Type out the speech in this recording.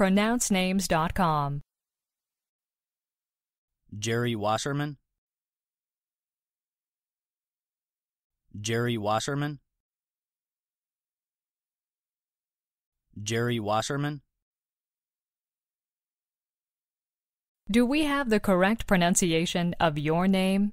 pronouncenames.com. Jerry Wasserman Jerry Wasserman Jerry Wasserman Do we have the correct pronunciation of your name?